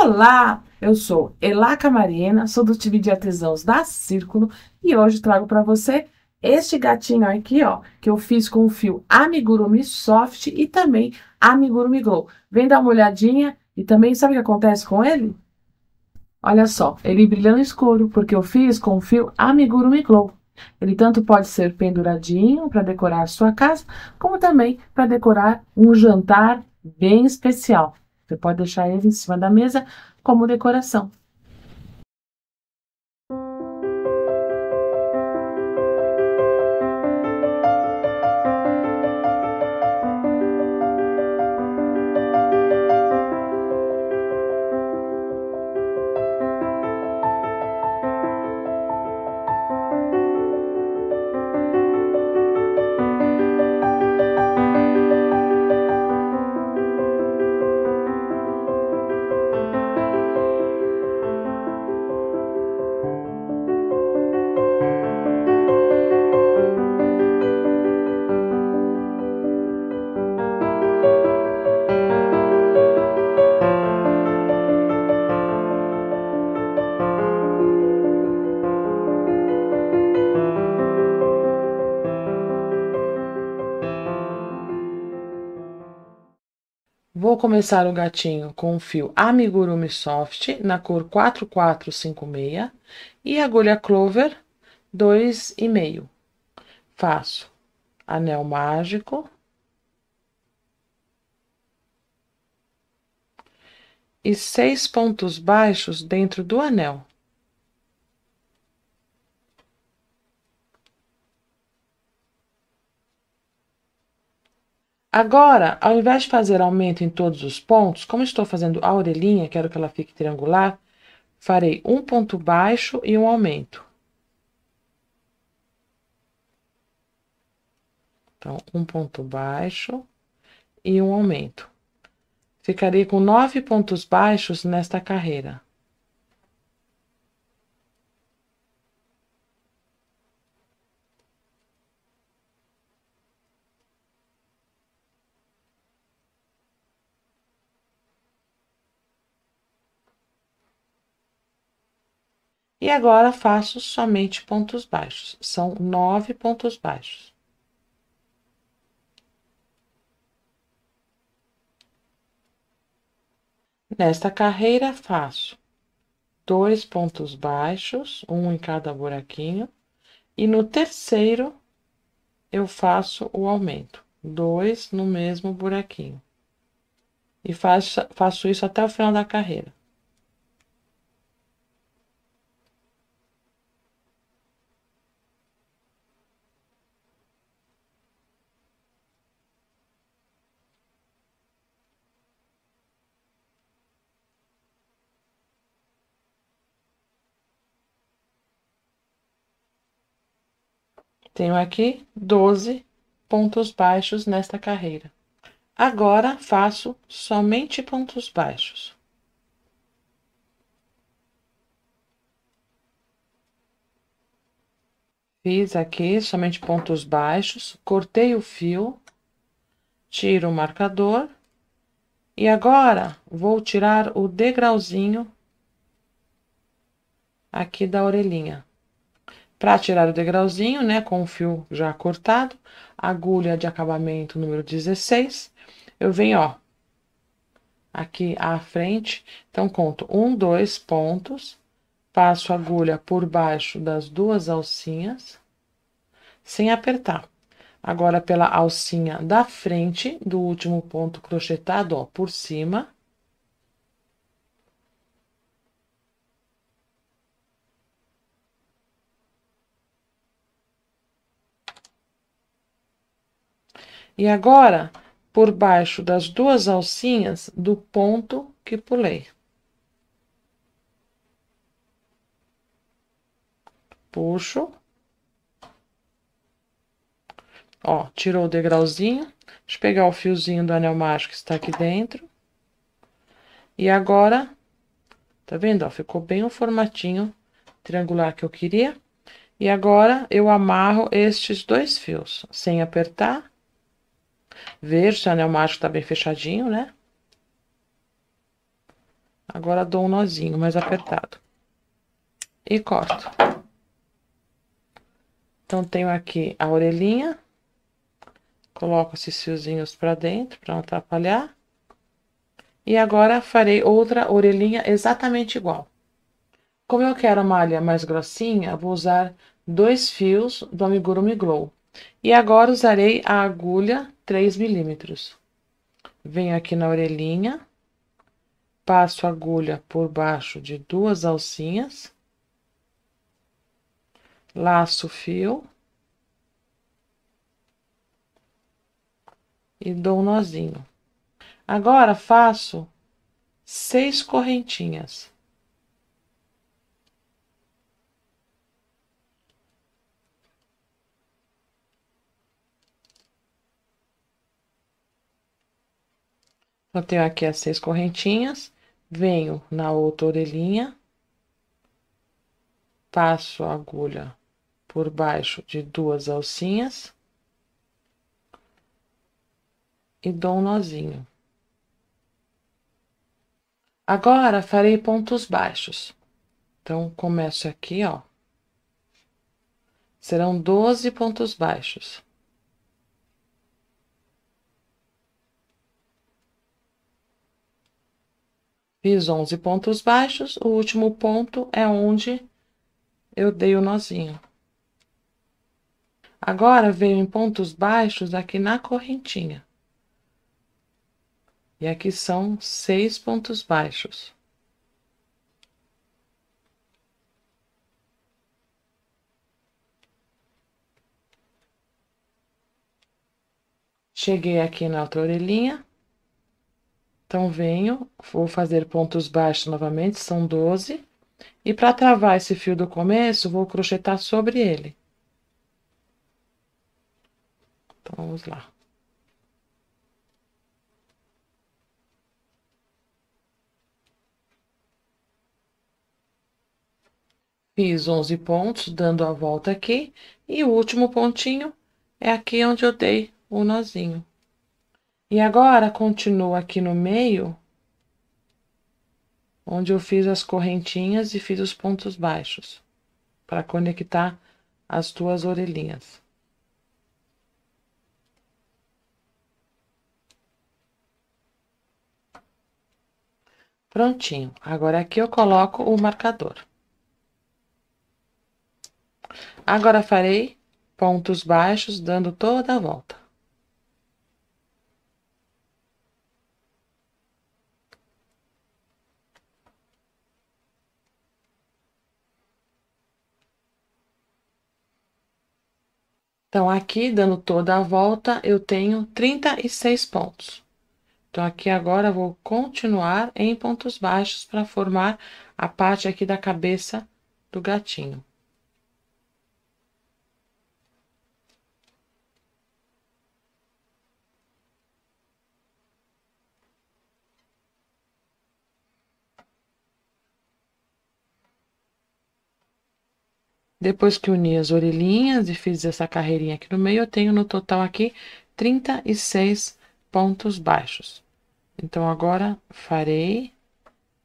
Olá, eu sou Elaca Camarena, sou do time de artesãos da Círculo e hoje trago para você este gatinho aqui, ó, que eu fiz com o fio Amigurumi Soft e também Amigurumi Glow. Vem dar uma olhadinha e também sabe o que acontece com ele? Olha só, ele brilha no escuro porque eu fiz com o fio Amigurumi Glow. Ele tanto pode ser penduradinho para decorar a sua casa, como também para decorar um jantar bem especial. Você pode deixar ele em cima da mesa como decoração. começar o gatinho com o fio amigurumi soft na cor 4456 e agulha clover 2,5. Faço anel mágico. E seis pontos baixos dentro do anel. Agora, ao invés de fazer aumento em todos os pontos, como estou fazendo a orelhinha, quero que ela fique triangular, farei um ponto baixo e um aumento. Então, um ponto baixo e um aumento. Ficarei com nove pontos baixos nesta carreira. agora faço somente pontos baixos. São nove pontos baixos. Nesta carreira, faço dois pontos baixos, um em cada buraquinho, e no terceiro eu faço o aumento, dois no mesmo buraquinho. E faço, faço isso até o final da carreira. Tenho aqui 12 pontos baixos nesta carreira. Agora, faço somente pontos baixos. Fiz aqui somente pontos baixos, cortei o fio, tiro o marcador. E agora, vou tirar o degrauzinho aqui da orelhinha. Para tirar o degrauzinho, né, com o fio já cortado, agulha de acabamento número 16, eu venho, ó, aqui à frente, então conto um, dois pontos, passo a agulha por baixo das duas alcinhas, sem apertar. Agora, pela alcinha da frente, do último ponto crochetado, ó, por cima, e agora por baixo das duas alcinhas do ponto que pulei. Puxo. Ó, tirou o degrauzinho. Deixa eu pegar o fiozinho do anel mágico que está aqui dentro. E agora, tá vendo? Ó, ficou bem o formatinho triangular que eu queria. E agora, eu amarro estes dois fios, sem apertar Vejo se o anel mágico tá bem fechadinho, né? Agora dou um nozinho mais apertado. E corto. Então, tenho aqui a orelhinha. Coloco esses fiozinhos pra dentro, pra não atrapalhar. E agora, farei outra orelhinha exatamente igual. Como eu quero a malha mais grossinha, vou usar dois fios do amigurumi glow. E agora usarei a agulha 3 milímetros. Venho aqui na orelhinha, passo a agulha por baixo de duas alcinhas, laço o fio e dou um nozinho. Agora faço seis correntinhas. Eu tenho aqui as seis correntinhas, venho na outra orelhinha, passo a agulha por baixo de duas alcinhas e dou um nozinho. Agora, farei pontos baixos. Então, começo aqui, ó. Serão 12 pontos baixos. Fiz 11 pontos baixos, o último ponto é onde eu dei o nozinho. Agora, veio em pontos baixos aqui na correntinha. E aqui são seis pontos baixos. Cheguei aqui na outra orelhinha. Então, venho, vou fazer pontos baixos novamente, são 12. E para travar esse fio do começo, vou crochetar sobre ele. Então, vamos lá. Fiz 11 pontos, dando a volta aqui. E o último pontinho é aqui onde eu dei o nozinho. E agora continuo aqui no meio, onde eu fiz as correntinhas e fiz os pontos baixos, para conectar as tuas orelhinhas. Prontinho. Agora aqui eu coloco o marcador. Agora farei pontos baixos, dando toda a volta. Então, aqui, dando toda a volta, eu tenho 36 pontos. Então, aqui agora vou continuar em pontos baixos para formar a parte aqui da cabeça do gatinho. Depois que uni as orelhinhas e fiz essa carreirinha aqui no meio, eu tenho no total aqui 36 pontos baixos. Então, agora farei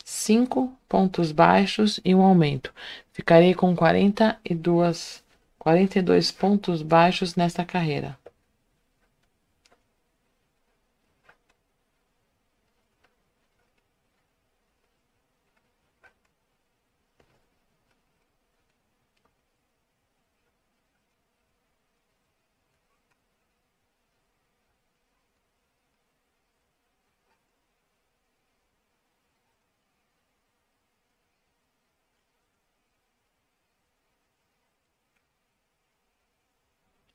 5 pontos baixos e um aumento. Ficarei com 42, 42 pontos baixos nesta carreira.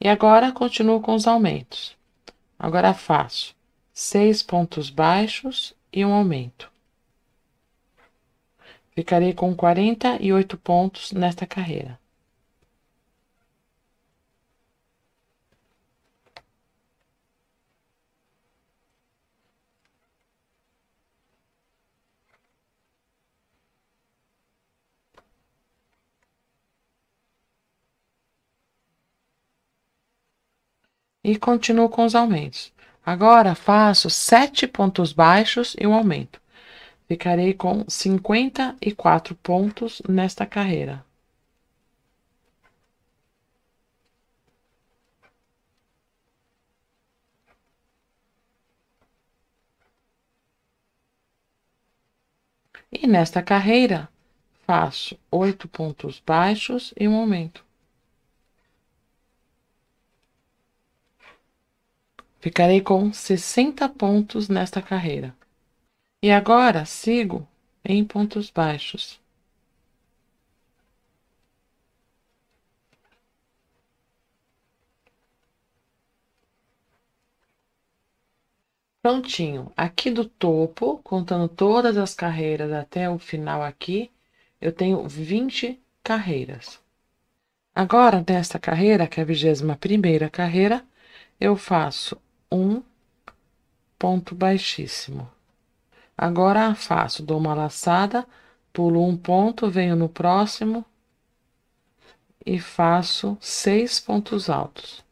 E agora continuo com os aumentos. Agora faço seis pontos baixos e um aumento. Ficarei com 48 pontos nesta carreira. e continuo com os aumentos. Agora faço sete pontos baixos e um aumento. Ficarei com 54 pontos nesta carreira. E nesta carreira, faço oito pontos baixos e um aumento. Ficarei com 60 pontos nesta carreira. E agora sigo em pontos baixos. Prontinho. Aqui do topo, contando todas as carreiras até o final aqui, eu tenho 20 carreiras. Agora, nesta carreira, que é a 21 primeira carreira, eu faço um ponto baixíssimo. Agora faço dou uma laçada, pulo um ponto, venho no próximo e faço seis pontos altos.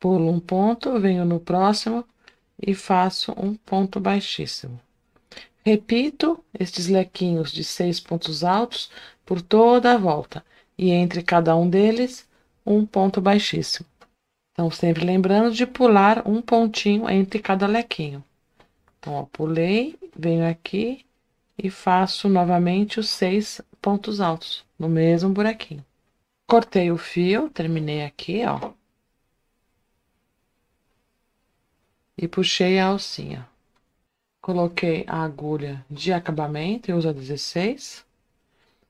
pulo um ponto, venho no próximo e faço um ponto baixíssimo. Repito estes lequinhos de seis pontos altos por toda a volta e entre cada um deles um ponto baixíssimo. Então, sempre lembrando de pular um pontinho entre cada lequinho. Então, ó, pulei, venho aqui e faço novamente os seis pontos altos no mesmo buraquinho. Cortei o fio, terminei aqui, ó, e puxei a alcinha. Coloquei a agulha de acabamento e uso a 16.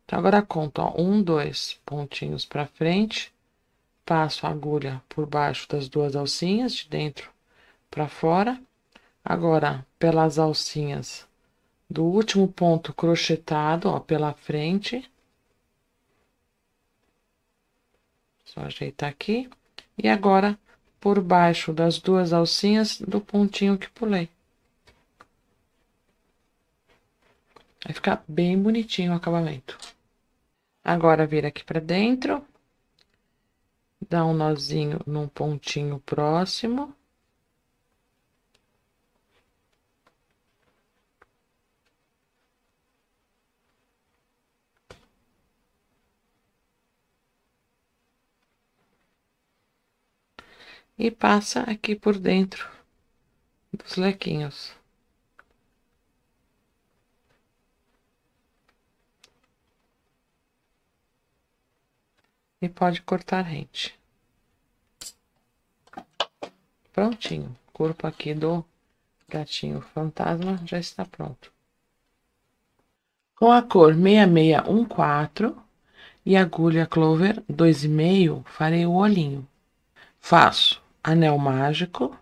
Então, agora conto, ó, um, dois pontinhos para frente, passo a agulha por baixo das duas alcinhas, de dentro para fora. Agora, pelas alcinhas do último ponto crochetado, ó, pela frente. Só ajeitar aqui. E agora, por baixo das duas alcinhas do pontinho que pulei. Vai ficar bem bonitinho o acabamento. Agora, vira aqui pra dentro. Dá um nozinho num pontinho próximo. e passa aqui por dentro dos lequinhos. E pode cortar rente. Prontinho. O corpo aqui do gatinho fantasma já está pronto. Com a cor 6614 e agulha clover 2,5, farei o olhinho. Faço anel mágico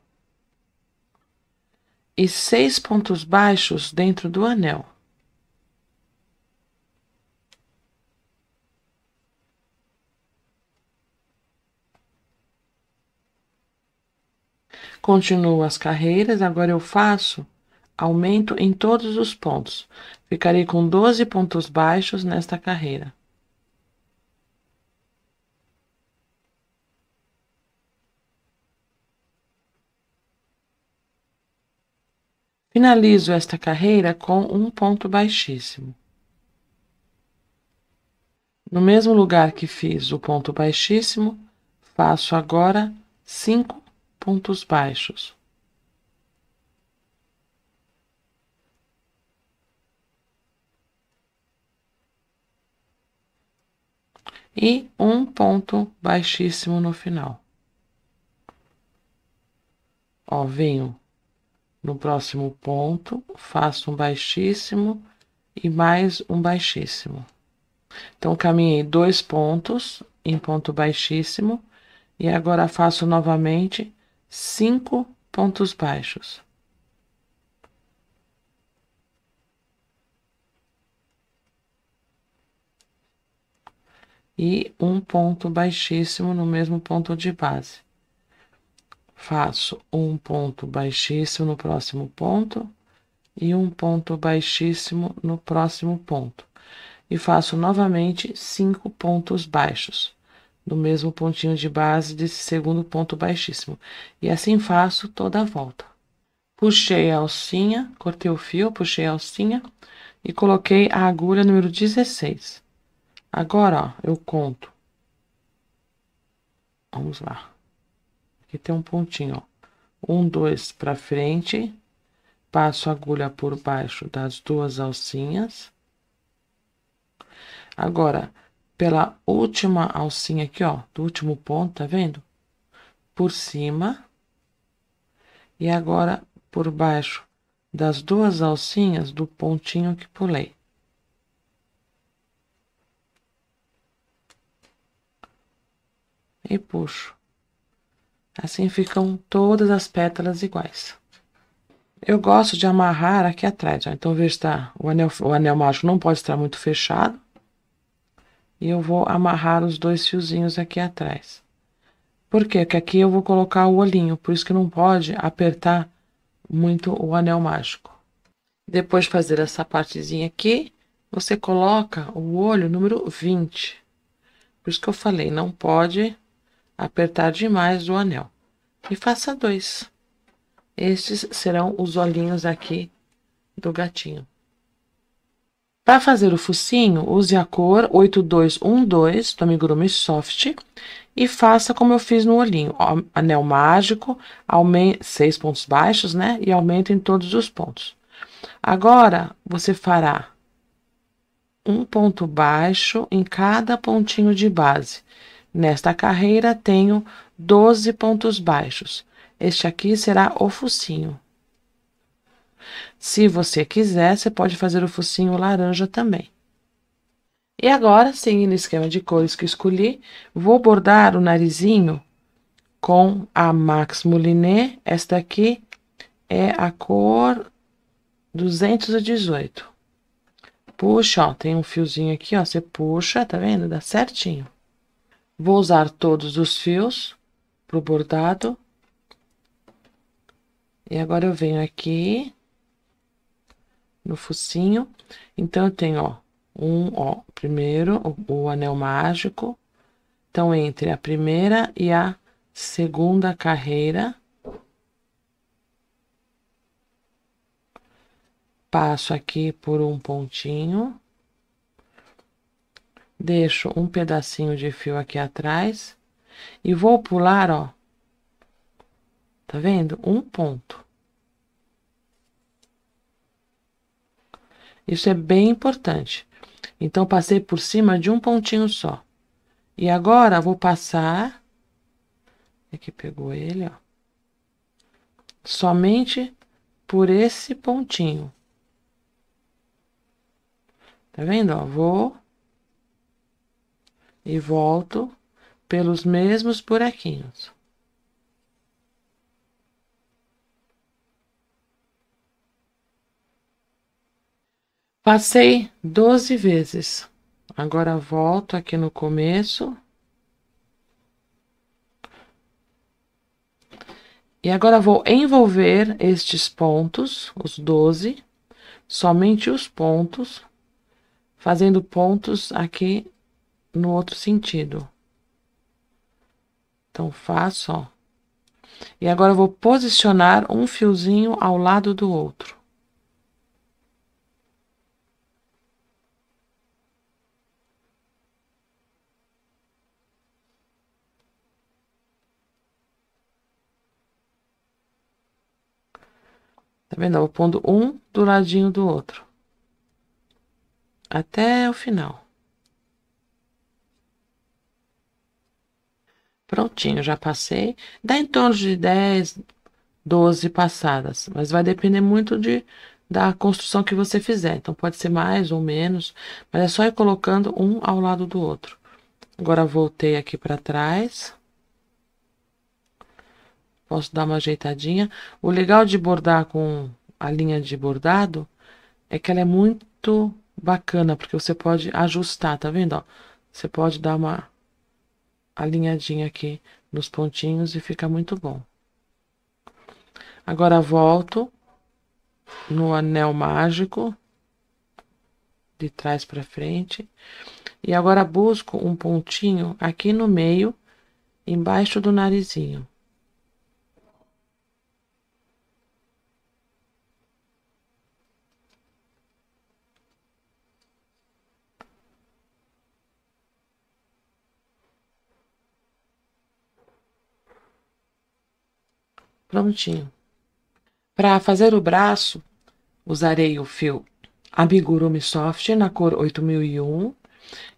e seis pontos baixos dentro do anel. Continuo as carreiras, agora eu faço aumento em todos os pontos. Ficarei com 12 pontos baixos nesta carreira. Finalizo esta carreira com um ponto baixíssimo. No mesmo lugar que fiz o ponto baixíssimo, faço agora cinco pontos baixos. E um ponto baixíssimo no final. Ó, venho no próximo ponto, faço um baixíssimo e mais um baixíssimo. Então, caminhei dois pontos em ponto baixíssimo e agora faço novamente cinco pontos baixos. E um ponto baixíssimo no mesmo ponto de base faço um ponto baixíssimo no próximo ponto e um ponto baixíssimo no próximo ponto. E faço novamente cinco pontos baixos do mesmo pontinho de base desse segundo ponto baixíssimo. E assim faço toda a volta. Puxei a alcinha, cortei o fio, puxei a alcinha e coloquei a agulha número 16. Agora, ó, eu conto. Vamos lá que tem um pontinho, ó. Um, dois para frente, passo a agulha por baixo das duas alcinhas. Agora, pela última alcinha aqui, ó, do último ponto, tá vendo? Por cima. E agora, por baixo das duas alcinhas do pontinho que pulei. E puxo. Assim ficam todas as pétalas iguais. Eu gosto de amarrar aqui atrás, ó. Então, veja, tá, o anel, o anel mágico não pode estar muito fechado. E eu vou amarrar os dois fiozinhos aqui atrás. Por quê? Porque aqui eu vou colocar o olhinho, por isso que não pode apertar muito o anel mágico. Depois de fazer essa partezinha aqui, você coloca o olho número 20. Por isso que eu falei, não pode apertar demais o anel. E faça dois. Estes serão os olhinhos aqui do gatinho. Para fazer o focinho, use a cor 8212 do amigurumi Soft e faça como eu fiz no olhinho. Anel mágico, seis pontos baixos, né? E aumenta em todos os pontos. Agora, você fará um ponto baixo em cada pontinho de base Nesta carreira tenho 12 pontos baixos. Este aqui será o focinho. Se você quiser, você pode fazer o focinho laranja também. E agora, seguindo o esquema de cores que escolhi, vou bordar o narizinho com a Max Moulinet. Esta aqui é a cor 218. Puxa, ó, tem um fiozinho aqui, ó, você puxa, tá vendo? Dá certinho. Vou usar todos os fios pro bordado. E agora eu venho aqui no focinho. Então, eu tenho, ó, um, ó, primeiro o, o anel mágico. Então, entre a primeira e a segunda carreira. Passo aqui por um pontinho deixo um pedacinho de fio aqui atrás e vou pular, ó, tá vendo? Um ponto. Isso é bem importante. Então, passei por cima de um pontinho só. E agora, vou passar... Aqui é pegou ele, ó. Somente por esse pontinho. Tá vendo, ó? Vou e volto pelos mesmos buraquinhos. Passei 12 vezes. Agora volto aqui no começo. E agora vou envolver estes pontos, os 12, somente os pontos, fazendo pontos aqui no outro sentido. Então, faço, ó. E agora eu vou posicionar um fiozinho ao lado do outro. Tá vendo? Eu vou pondo um do ladinho do outro. Até o final. Prontinho, já passei. Dá em torno de 10, 12 passadas, mas vai depender muito de da construção que você fizer. Então pode ser mais ou menos, mas é só ir colocando um ao lado do outro. Agora voltei aqui para trás. Posso dar uma ajeitadinha. O legal de bordar com a linha de bordado é que ela é muito bacana, porque você pode ajustar, tá vendo? Ó, você pode dar uma alinhadinha aqui nos pontinhos e fica muito bom. Agora volto no anel mágico de trás para frente e agora busco um pontinho aqui no meio, embaixo do narizinho. prontinho. Para fazer o braço, usarei o fio Amigurumi Soft na cor 8001,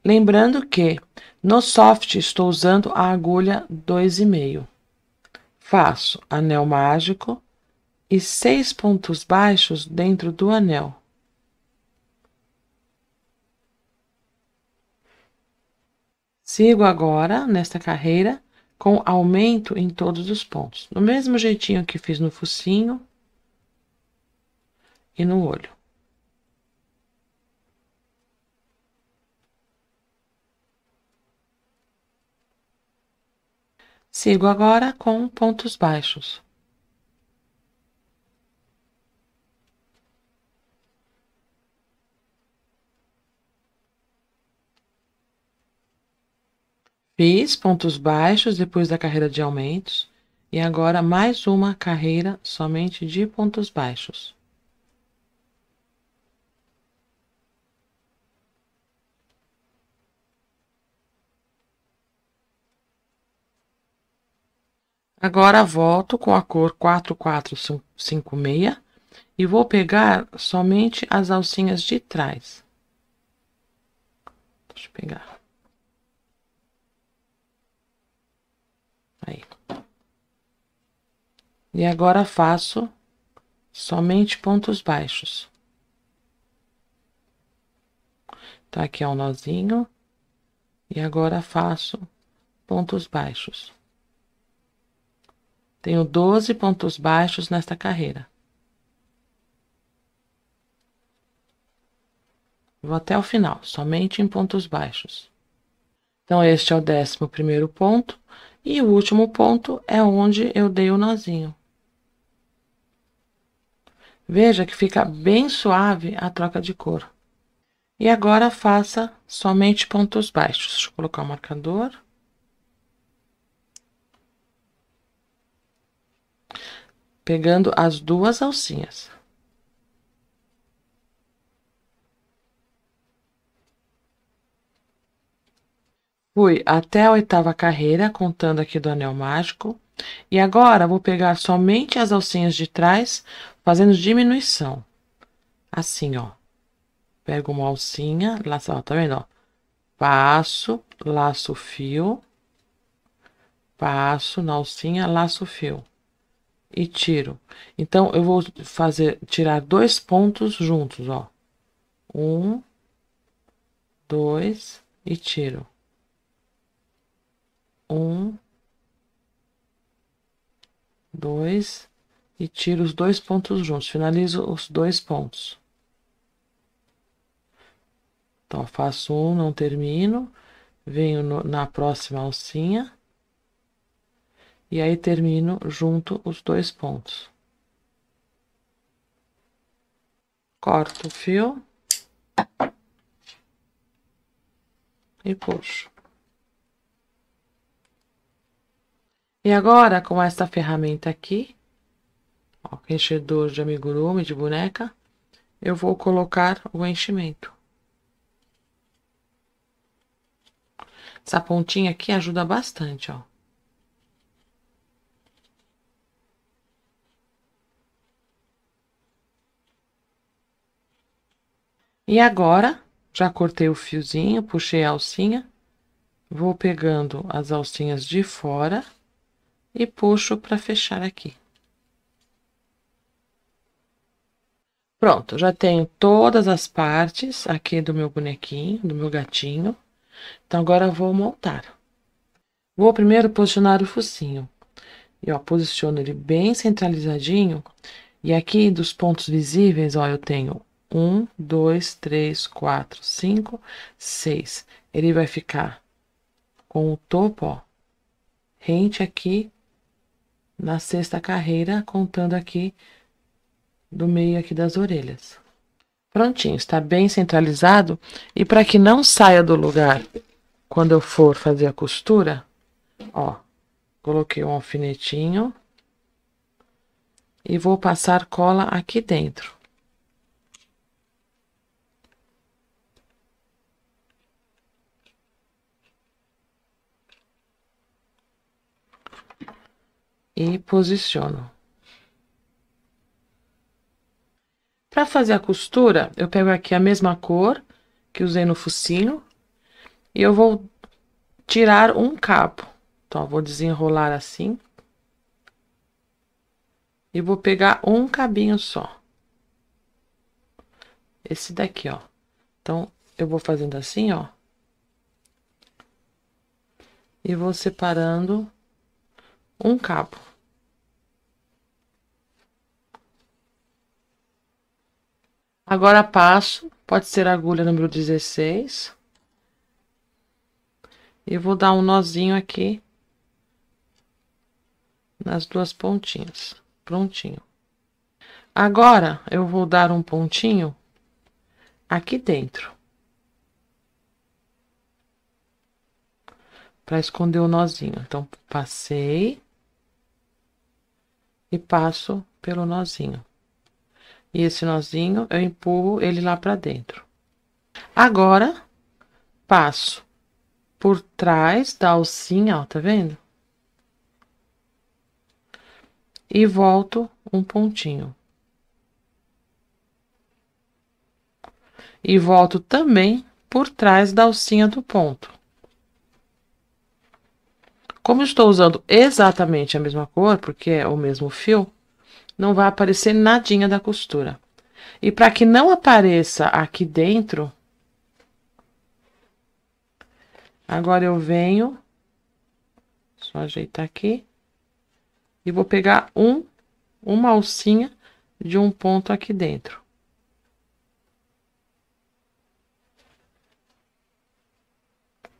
lembrando que no soft estou usando a agulha 2,5. Faço anel mágico e seis pontos baixos dentro do anel. Sigo agora nesta carreira com aumento em todos os pontos. Do mesmo jeitinho que fiz no focinho e no olho. Sigo agora com pontos baixos. Fiz pontos baixos depois da carreira de aumentos e agora mais uma carreira somente de pontos baixos. Agora volto com a cor 4456 e vou pegar somente as alcinhas de trás. Deixa eu pegar. E agora faço somente pontos baixos. Tá aqui é um nozinho. E agora faço pontos baixos. Tenho 12 pontos baixos nesta carreira. Vou até o final, somente em pontos baixos. Então, este é o décimo primeiro ponto. E o último ponto é onde eu dei o nozinho. Veja que fica bem suave a troca de cor. E agora faça somente pontos baixos. Deixa eu colocar o marcador. Pegando as duas alcinhas. Fui até a oitava carreira, contando aqui do anel mágico, e agora vou pegar somente as alcinhas de trás, fazendo diminuição. Assim, ó. Pego uma alcinha, laço, ó, tá vendo, ó? Passo, laço o fio, passo na alcinha, laço o fio e tiro. Então, eu vou fazer, tirar dois pontos juntos, ó. Um, dois e tiro um, dois e tiro os dois pontos juntos, finalizo os dois pontos. Então, faço um, não termino, venho no, na próxima alcinha e aí termino junto os dois pontos. Corto o fio e puxo. E agora, com esta ferramenta aqui, ó, é enchedor de amigurumi, de boneca, eu vou colocar o enchimento. Essa pontinha aqui ajuda bastante, ó. E agora, já cortei o fiozinho, puxei a alcinha, vou pegando as alcinhas de fora e puxo para fechar aqui. Pronto, já tenho todas as partes aqui do meu bonequinho, do meu gatinho. Então, agora vou montar. Vou primeiro posicionar o focinho. E, ó, posiciono ele bem centralizadinho. E aqui, dos pontos visíveis, ó, eu tenho um, dois, três, quatro, cinco, seis. Ele vai ficar com o topo, ó, rente aqui na sexta carreira, contando aqui do meio aqui das orelhas. Prontinho, está bem centralizado. E para que não saia do lugar quando eu for fazer a costura, ó, coloquei um alfinetinho e vou passar cola aqui dentro. e posiciono. Para fazer a costura, eu pego aqui a mesma cor que usei no focinho e eu vou tirar um cabo. Então, vou desenrolar assim. E vou pegar um cabinho só. Esse daqui, ó. Então, eu vou fazendo assim, ó. E vou separando um cabo. Agora passo, pode ser agulha número 16. E vou dar um nozinho aqui nas duas pontinhas. Prontinho. Agora, eu vou dar um pontinho aqui dentro. Para esconder o nozinho. Então, passei e passo pelo nozinho e esse nozinho, eu empurro ele lá pra dentro. Agora, passo por trás da alcinha, ó, tá vendo? E volto um pontinho. E volto também por trás da alcinha do ponto. Como estou usando exatamente a mesma cor, porque é o mesmo fio, não vai aparecer nadinha da costura. E para que não apareça aqui dentro, agora eu venho, só ajeitar aqui, e vou pegar um, uma alcinha de um ponto aqui dentro.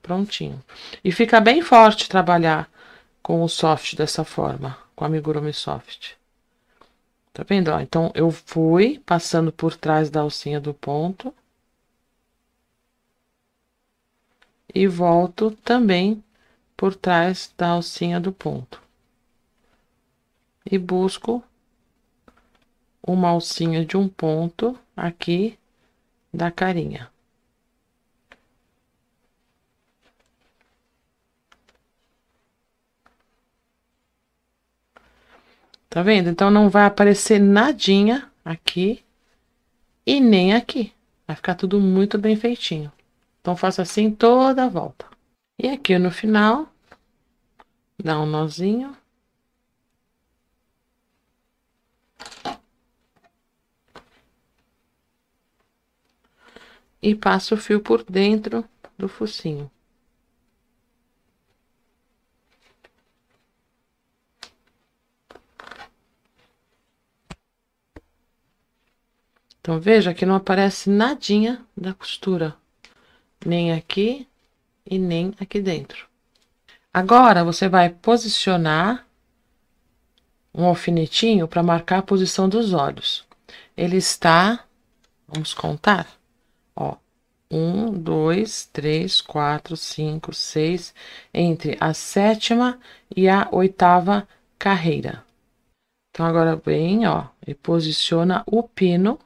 Prontinho. E fica bem forte trabalhar com o soft dessa forma, com amigurumi soft. Tá vendo? Ó, então, eu fui passando por trás da alcinha do ponto. E volto também por trás da alcinha do ponto. E busco uma alcinha de um ponto aqui da carinha. Tá vendo? Então não vai aparecer nadinha aqui e nem aqui. Vai ficar tudo muito bem feitinho. Então faço assim toda a volta. E aqui no final, dá um nozinho. E passo o fio por dentro do focinho. Então, veja que não aparece nadinha da costura, nem aqui e nem aqui dentro. Agora, você vai posicionar um alfinetinho para marcar a posição dos olhos. Ele está, vamos contar, ó, um, dois, três, quatro, cinco, seis, entre a sétima e a oitava carreira. Então, agora vem, ó, e posiciona o pino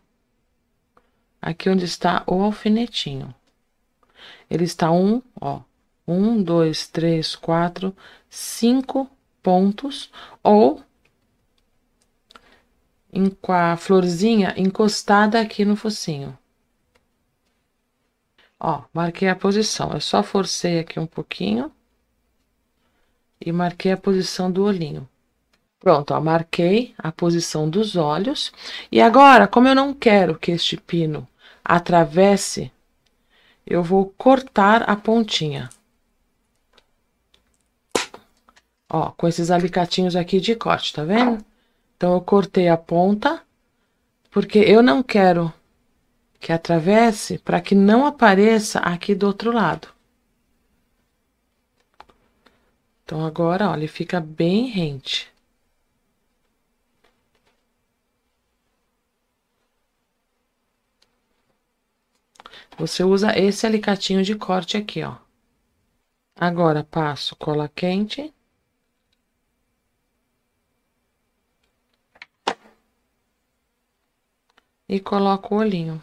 aqui onde está o alfinetinho. Ele está um, ó, um, dois, três, quatro, cinco pontos, ou em, com a florzinha encostada aqui no focinho. Ó, marquei a posição, eu só forcei aqui um pouquinho e marquei a posição do olhinho. Pronto, ó, marquei a posição dos olhos. E agora, como eu não quero que este pino atravesse, eu vou cortar a pontinha. Ó, com esses alicatinhos aqui de corte, tá vendo? Então, eu cortei a ponta, porque eu não quero que atravesse para que não apareça aqui do outro lado. Então, agora, ó, ele fica bem rente. Você usa esse alicatinho de corte aqui, ó. Agora, passo cola quente. E coloco o olhinho.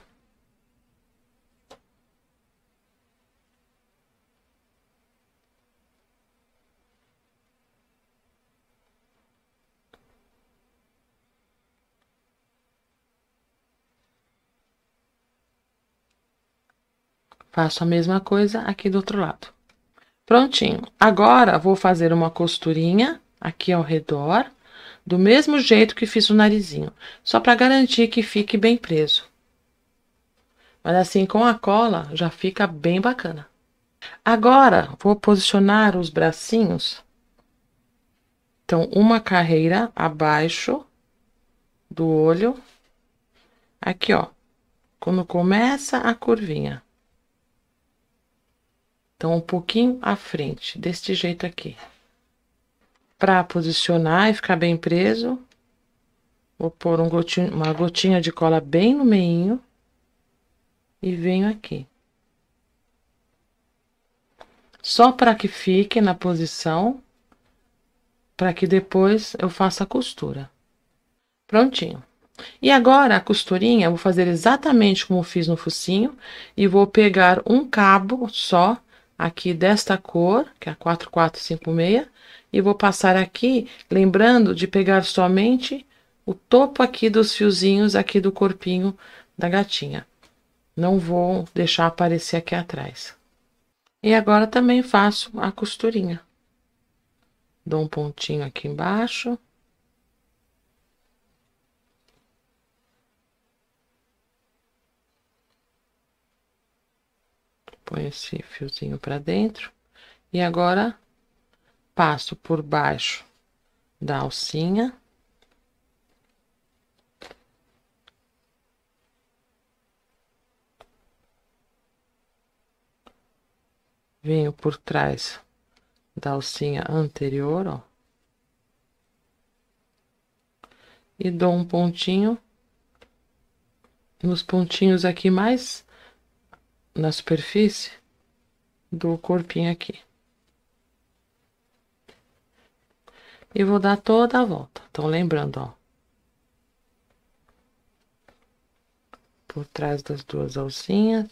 Faço a mesma coisa aqui do outro lado. Prontinho. Agora, vou fazer uma costurinha aqui ao redor, do mesmo jeito que fiz o narizinho, só para garantir que fique bem preso. Mas assim, com a cola, já fica bem bacana. Agora, vou posicionar os bracinhos. Então, uma carreira abaixo do olho. Aqui, ó. Quando começa a curvinha. Então, um pouquinho à frente, deste jeito aqui. Para posicionar e ficar bem preso, vou pôr um gotinho, uma gotinha de cola bem no meinho e venho aqui. Só para que fique na posição, para que depois eu faça a costura. Prontinho. E agora, a costurinha, eu vou fazer exatamente como fiz no focinho, e vou pegar um cabo só aqui desta cor, que é a 4456, e vou passar aqui, lembrando de pegar somente o topo aqui dos fiozinhos aqui do corpinho da gatinha. Não vou deixar aparecer aqui atrás. E agora também faço a costurinha. Dou um pontinho aqui embaixo. Põe esse fiozinho para dentro. E agora, passo por baixo da alcinha. Venho por trás da alcinha anterior, ó. E dou um pontinho nos pontinhos aqui mais na superfície do corpinho aqui. E vou dar toda a volta. Então, lembrando, ó. Por trás das duas alcinhas.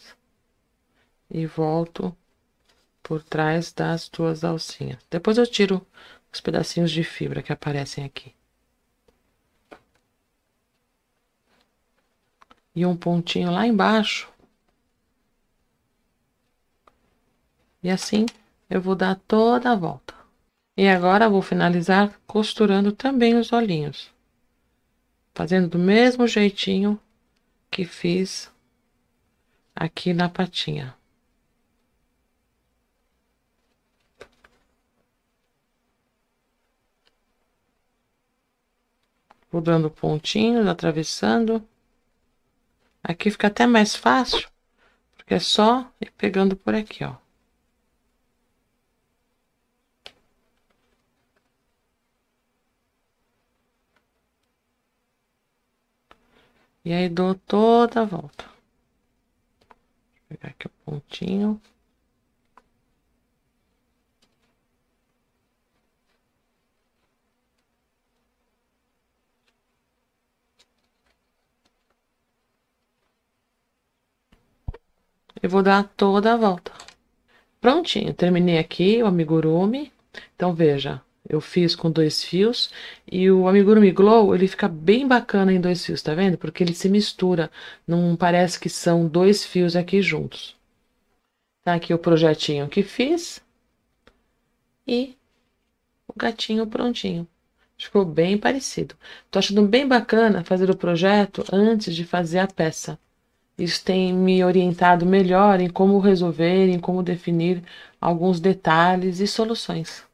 E volto por trás das duas alcinhas. Depois eu tiro os pedacinhos de fibra que aparecem aqui. E um pontinho lá embaixo E assim, eu vou dar toda a volta. E agora, vou finalizar costurando também os olhinhos. Fazendo do mesmo jeitinho que fiz aqui na patinha. Vou dando pontinhos, atravessando. Aqui fica até mais fácil, porque é só ir pegando por aqui, ó. E aí dou toda a volta. Vou pegar aqui o pontinho. Eu vou dar toda a volta. Prontinho, terminei aqui o amigurumi. Então, veja, eu fiz com dois fios. E o amigurumi glow, ele fica bem bacana em dois fios, tá vendo? Porque ele se mistura, não parece que são dois fios aqui juntos. Tá aqui o projetinho que fiz. E o gatinho prontinho. Ficou bem parecido. Tô achando bem bacana fazer o projeto antes de fazer a peça. Isso tem me orientado melhor em como resolver, em como definir alguns detalhes e soluções.